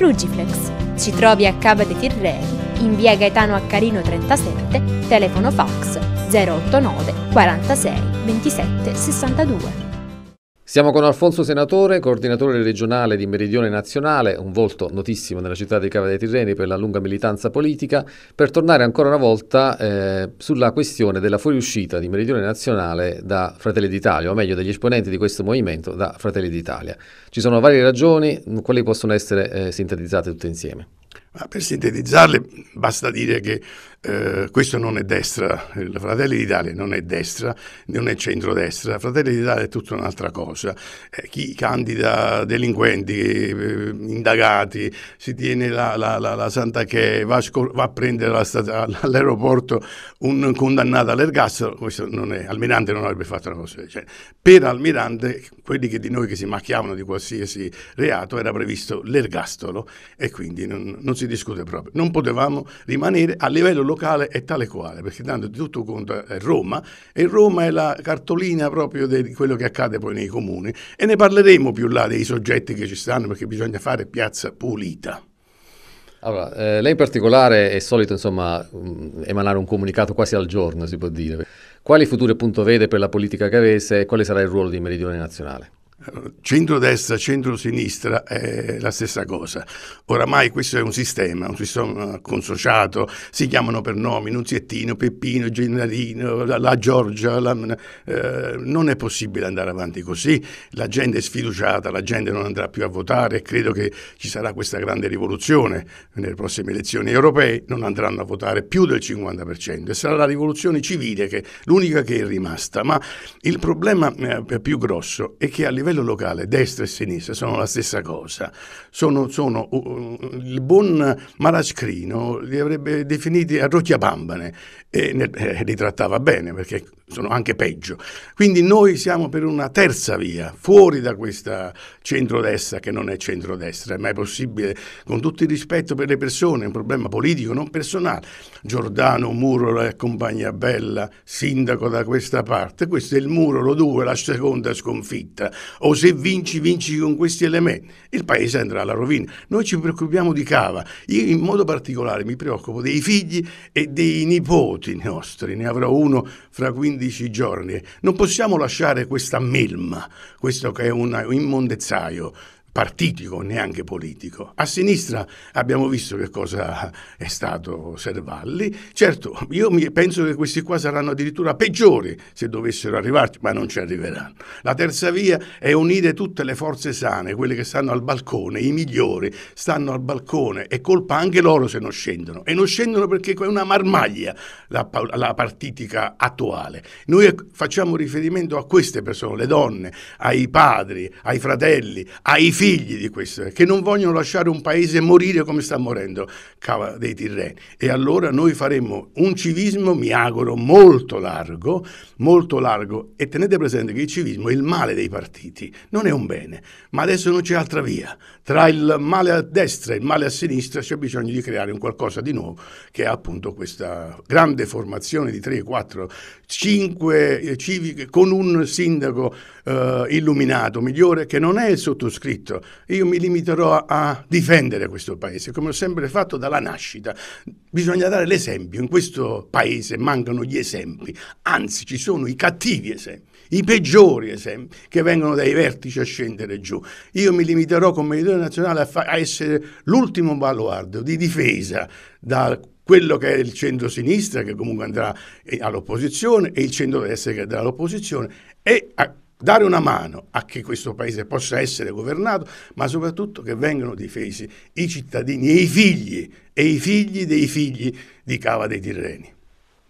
Frugiflex. Ci trovi a Cava dei Tirreni, in via Gaetano Accarino 37, telefono fax 089 46 27 62. Siamo con Alfonso Senatore, coordinatore regionale di Meridione Nazionale, un volto notissimo nella città di Cava dei Tirreni per la lunga militanza politica, per tornare ancora una volta eh, sulla questione della fuoriuscita di Meridione Nazionale da Fratelli d'Italia, o meglio degli esponenti di questo movimento da Fratelli d'Italia. Ci sono varie ragioni, quali possono essere eh, sintetizzate tutte insieme? Ma per sintetizzarle basta dire che eh, questo non è destra, Fratelli d'Italia non è destra, non è centrodestra, Fratelli d'Italia è tutta un'altra cosa. Eh, chi candida delinquenti, eh, indagati, si tiene la, la, la, la Santa Che, va, va, a prendere all'aeroporto un condannato all'ergastolo, questo non è, Almirante non avrebbe fatto una cosa del genere. Per Almirante, quelli che di noi che si macchiavano di qualsiasi reato, era previsto l'ergastolo e quindi non, non si discute proprio. Non potevamo rimanere a livello locale è tale quale, perché tanto di tutto conto è Roma e Roma è la cartolina proprio di quello che accade poi nei comuni e ne parleremo più là dei soggetti che ci stanno perché bisogna fare piazza pulita. Allora, eh, lei in particolare è solito insomma, mm, emanare un comunicato quasi al giorno, si può dire. Quali futuri appunto vede per la politica gavese e quale sarà il ruolo di Meridione Nazionale? centrodestra, centrosinistra è la stessa cosa. Oramai questo è un sistema, un sistema consociato, si chiamano per nomi Nunziettino, Peppino, Gennarino, la, la Giorgia, la, eh, non è possibile andare avanti così, la gente è sfiduciata, la gente non andrà più a votare e credo che ci sarà questa grande rivoluzione nelle prossime elezioni europee, non andranno a votare più del 50% e sarà la rivoluzione civile che l'unica che è rimasta, ma il problema eh, più grosso è che a livello livello locale destra e sinistra sono la stessa cosa. Sono, sono uh, il buon Malascrino li avrebbe definiti a rocchiabambane e ne, eh, li trattava bene perché sono anche peggio. Quindi noi siamo per una terza via, fuori da questa centrodestra che non è centrodestra, è mai possibile, con tutto il rispetto per le persone, è un problema politico, non personale. Giordano, Muro e compagnia bella, sindaco da questa parte, questo è il muro, lo due, la seconda sconfitta. O se vinci, vinci con questi elementi. Il paese andrà alla rovina. Noi ci preoccupiamo di cava. Io in modo particolare mi preoccupo dei figli e dei nipoti nostri. Ne avrò uno fra 15 15 giorni. Non possiamo lasciare questa melma, questo che è un immondezzaio partitico, neanche politico. A sinistra abbiamo visto che cosa è stato Servalli. Certo, io penso che questi qua saranno addirittura peggiori se dovessero arrivarci, ma non ci arriveranno. La terza via è unire tutte le forze sane, quelle che stanno al balcone, i migliori stanno al balcone, è colpa anche loro se non scendono. E non scendono perché è una marmaglia la, la partitica attuale. Noi facciamo riferimento a queste persone, le donne, ai padri, ai fratelli, ai figli figli di questo, che non vogliono lasciare un paese morire come sta morendo Cava dei Tirreni. E allora noi faremo un civismo, mi auguro, molto largo, molto largo. E tenete presente che il civismo è il male dei partiti, non è un bene. Ma adesso non c'è altra via. Tra il male a destra e il male a sinistra c'è bisogno di creare un qualcosa di nuovo, che è appunto questa grande formazione di 3, 4, 5 civiche con un sindaco eh, illuminato, migliore, che non è il sottoscritto Ministro, io mi limiterò a difendere questo Paese, come ho sempre fatto dalla nascita. Bisogna dare l'esempio, in questo Paese mancano gli esempi, anzi ci sono i cattivi esempi, i peggiori esempi che vengono dai vertici a scendere giù. Io mi limiterò come leader nazionale a, fa- a essere l'ultimo baluardo di difesa da quello che è il centro-sinistra che comunque andrà eh, all'opposizione e il centro-destra che andrà all'opposizione e a dare una mano a che questo paese possa essere governato, ma soprattutto che vengano difesi i cittadini e i figli e i figli dei figli di Cava dei Tirreni.